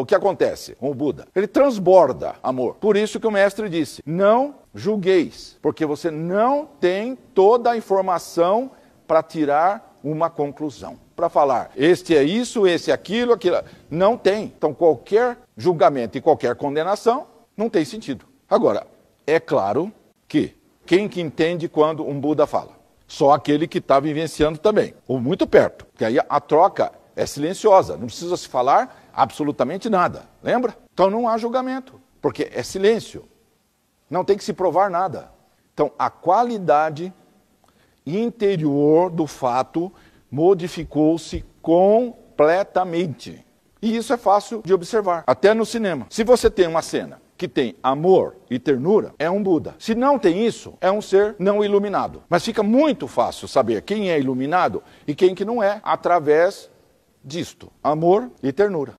o que acontece com o Buda? Ele transborda amor. Por isso que o mestre disse: não julgueis, porque você não tem toda a informação para tirar uma conclusão. Para falar, este é isso, esse é aquilo, aquilo. Não tem. Então, qualquer julgamento e qualquer condenação não tem sentido. Agora, é claro que quem que entende quando um Buda fala? Só aquele que está vivenciando também, ou muito perto. Porque aí a troca é silenciosa, não precisa se falar, absolutamente nada, lembra? Então não há julgamento, porque é silêncio. Não tem que se provar nada. Então a qualidade interior do fato modificou-se completamente. E isso é fácil de observar, até no cinema. Se você tem uma cena que tem amor e ternura, é um Buda. Se não tem isso, é um ser não iluminado. Mas fica muito fácil saber quem é iluminado e quem que não é através disto, amor e ternura.